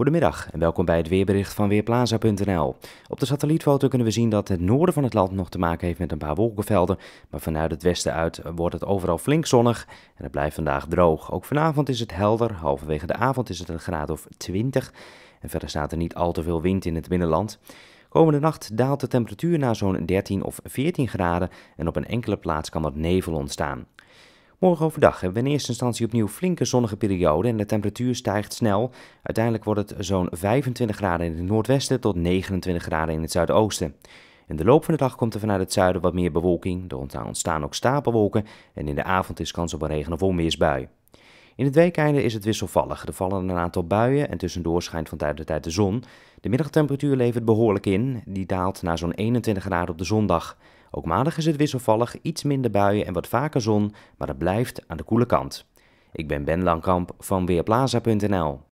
Goedemiddag en welkom bij het weerbericht van Weerplaza.nl. Op de satellietfoto kunnen we zien dat het noorden van het land nog te maken heeft met een paar wolkenvelden. Maar vanuit het westen uit wordt het overal flink zonnig en het blijft vandaag droog. Ook vanavond is het helder, halverwege de avond is het een graad of 20. En verder staat er niet al te veel wind in het binnenland. Komende nacht daalt de temperatuur naar zo'n 13 of 14 graden en op een enkele plaats kan er nevel ontstaan. Morgen overdag hebben we in eerste instantie opnieuw flinke zonnige periode en de temperatuur stijgt snel. Uiteindelijk wordt het zo'n 25 graden in het noordwesten tot 29 graden in het zuidoosten. In de loop van de dag komt er vanuit het zuiden wat meer bewolking. Er ontstaan ook stapelwolken en in de avond is kans op een regen- of onweersbui. In het weekeinde is het wisselvallig. Er vallen een aantal buien en tussendoor schijnt van tijd tot tijd de zon. De middagtemperatuur levert behoorlijk in. Die daalt naar zo'n 21 graden op de zondag. Ook maandag is het wisselvallig, iets minder buien en wat vaker zon, maar het blijft aan de koele kant. Ik ben Ben Langkamp van Weerplaza.nl.